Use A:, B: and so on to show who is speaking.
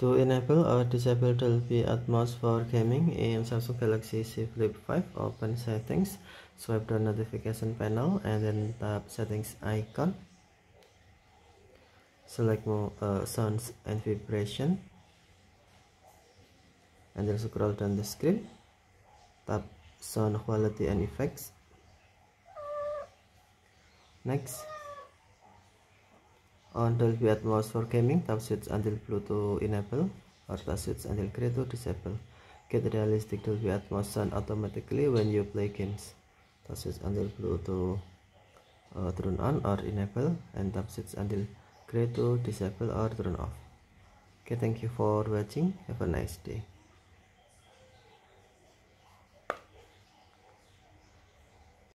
A: To enable or disable Dolby Atmos for gaming in Samsung Galaxy Z Flip 5, open settings, swipe to notification panel and then tap settings icon. Select more uh, sounds and vibration and then scroll down the screen. Tap sound quality and effects. Next on Dolby Atmos for gaming tap switch until Bluetooth enable or tap switch until gray disable get realistic Dolby Atmos sound automatically when you play games tap switch until Bluetooth uh, turn on or enable and tap switch until gray disable or turn off okay thank you for watching have a nice day